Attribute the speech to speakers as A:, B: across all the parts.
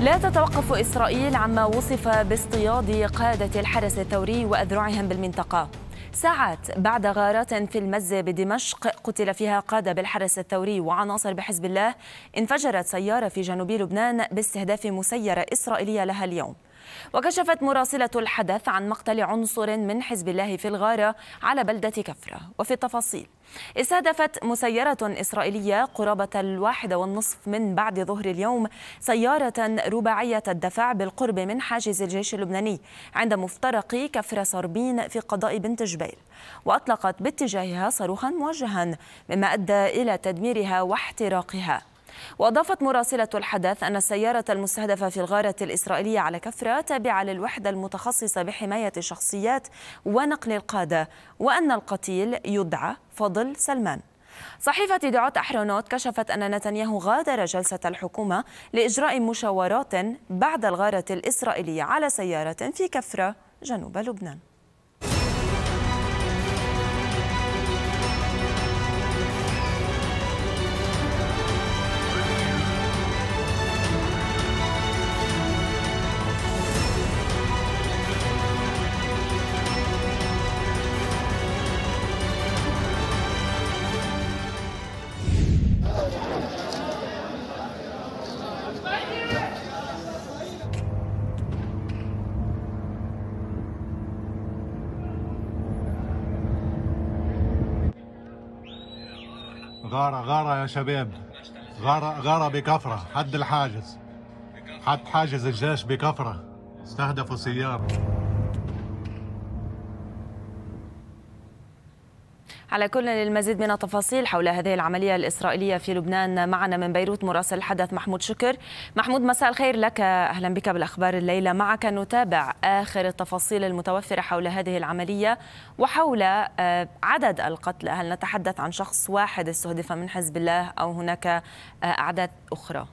A: لا تتوقف إسرائيل عما وصف باصطياد قادة الحرس الثوري وأذرعهم بالمنطقة ساعات بعد غارات في المزه بدمشق قتل فيها قادة بالحرس الثوري وعناصر بحزب الله انفجرت سيارة في جنوب لبنان باستهداف مسيرة إسرائيلية لها اليوم وكشفت مراسلة الحدث عن مقتل عنصر من حزب الله في الغارة على بلدة كفرة وفي التفاصيل استهدفت مسيرة إسرائيلية قرابة الواحدة والنصف من بعد ظهر اليوم سيارة رباعية الدفع بالقرب من حاجز الجيش اللبناني عند مفترق كفر صربين في قضاء بنت جبيل وأطلقت باتجاهها صاروخا موجها مما أدى إلى تدميرها واحتراقها وأضافت مراسلة الحدث أن السيارة المستهدفة في الغارة الإسرائيلية على كفرة تابعة للوحدة المتخصصة بحماية الشخصيات ونقل القادة وأن القتيل يدعى فضل سلمان صحيفة دعوت أحرونوت كشفت أن نتنياهو غادر جلسة الحكومة لإجراء مشاورات بعد الغارة الإسرائيلية على سيارة في كفرة جنوب لبنان
B: غارة غارة يا شباب غارة غارة بكفرة حد الحاجز حد حاجز الجيش بكفرة استهدفوا سيارة
A: على كل للمزيد من التفاصيل حول هذه العملية الإسرائيلية في لبنان معنا من بيروت مراسل الحدث محمود شكر محمود مساء الخير لك أهلا بك بالأخبار الليلة معك نتابع آخر التفاصيل المتوفرة حول هذه العملية وحول آه، عدد القتلى هل نتحدث عن شخص واحد استهدف من حزب الله أو هناك آه، أعداد أخرى؟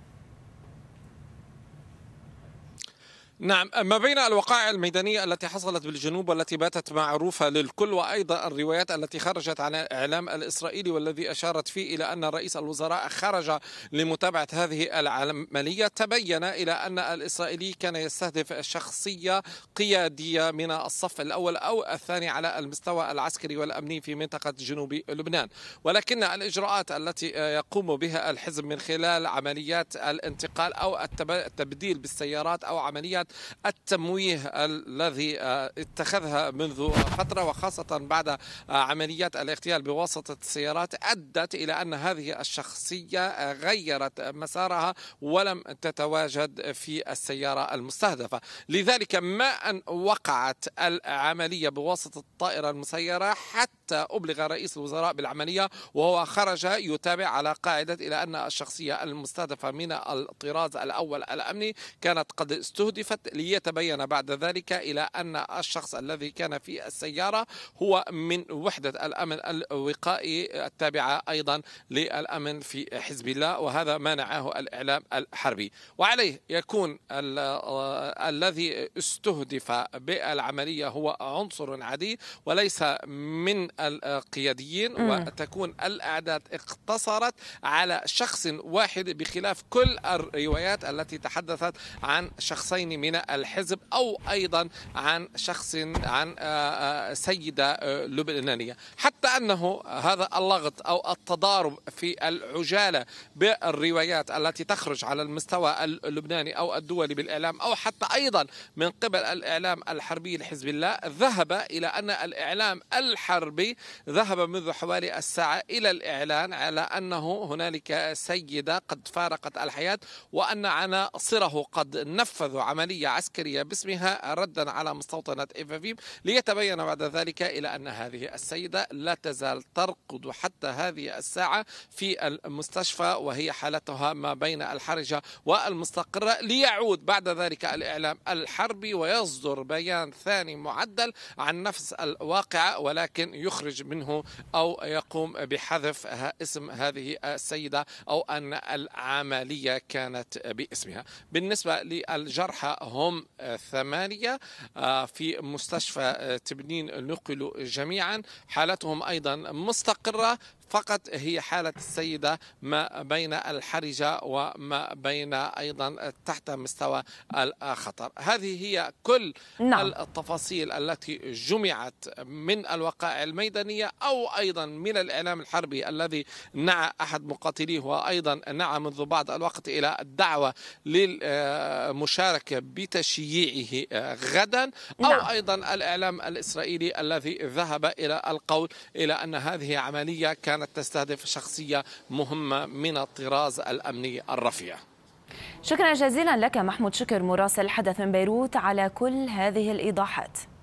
B: نعم ما بين الوقائع الميدانية التي حصلت بالجنوب والتي باتت معروفة للكل وأيضا الروايات التي خرجت عن الإعلام الإسرائيلي والذي أشارت فيه إلى أن رئيس الوزراء خرج لمتابعة هذه العملية تبين إلى أن الإسرائيلي كان يستهدف شخصية قيادية من الصف الأول أو الثاني على المستوى العسكري والأمني في منطقة جنوب لبنان ولكن الإجراءات التي يقوم بها الحزب من خلال عمليات الانتقال أو التبديل بالسيارات أو عمليات التمويه الذي آه، اتخذها منذ فترة وخاصة بعد آه، عمليات الاغتيال بواسطة السيارات أدت إلى أن هذه الشخصية آه، غيرت مسارها ولم تتواجد في السيارة المستهدفة لذلك ما أن وقعت العملية بواسطة الطائرة المسيرة حتى أبلغ رئيس الوزراء بالعملية وهو خرج يتابع على قاعدة إلى أن الشخصية المستهدفة من الطراز الأول الأمني كانت قد استهدفت ليتبين بعد ذلك إلى أن الشخص الذي كان في السيارة هو من وحدة الأمن الوقائي التابعة أيضا للأمن في حزب الله وهذا منعه الإعلام الحربي وعليه يكون الذي استهدف بالعملية هو عنصر عادي وليس من القياديين وتكون الأعداد اقتصرت على شخص واحد بخلاف كل الروايات التي تحدثت عن شخصين من من الحزب أو أيضا عن شخص عن آه، آه، سيدة آه، لبنانية حتى أنه هذا اللغط أو التضارب في العجالة بالروايات التي تخرج على المستوى اللبناني أو الدولي بالإعلام أو حتى أيضا من قبل الإعلام الحربي لحزب الله ذهب إلى أن الإعلام الحربي ذهب منذ حوالي الساعة إلى الإعلان على أنه هنالك سيدة قد فارقت الحياة وأن عناصره قد نفذوا عملية عملية عسكرية باسمها ردا على مستوطنة إيفافيم ليتبين بعد ذلك إلى أن هذه السيدة لا تزال ترقد حتى هذه الساعة في المستشفى وهي حالتها ما بين الحرجة والمستقرة ليعود بعد ذلك الإعلام الحربي ويصدر بيان ثاني معدل عن نفس الواقعة ولكن يخرج منه أو يقوم بحذف اسم هذه السيدة أو أن العملية كانت باسمها بالنسبة للجرحى هم آه، ثمانية آه، في مستشفى آه، تبنين نقلوا جميعا حالتهم أيضا مستقرة فقط هي حالة السيدة ما بين الحرجة وما بين أيضا تحت مستوى الخطر هذه هي كل نعم. التفاصيل التي جمعت من الوقائع الميدانية أو أيضا من الإعلام الحربي الذي نعى أحد مقاتليه وأيضا نعى منذ بعض الوقت إلى الدعوة للمشاركة بتشييعه غدا أو نعم. أيضا الإعلام الإسرائيلي الذي ذهب إلى القول إلى أن هذه عملية كانت كانت تستهدف شخصية مهمة من الطراز الأمني الرفيع
A: شكرا جزيلا لك محمود شكر مراسل حدث من بيروت على كل هذه الإيضاحات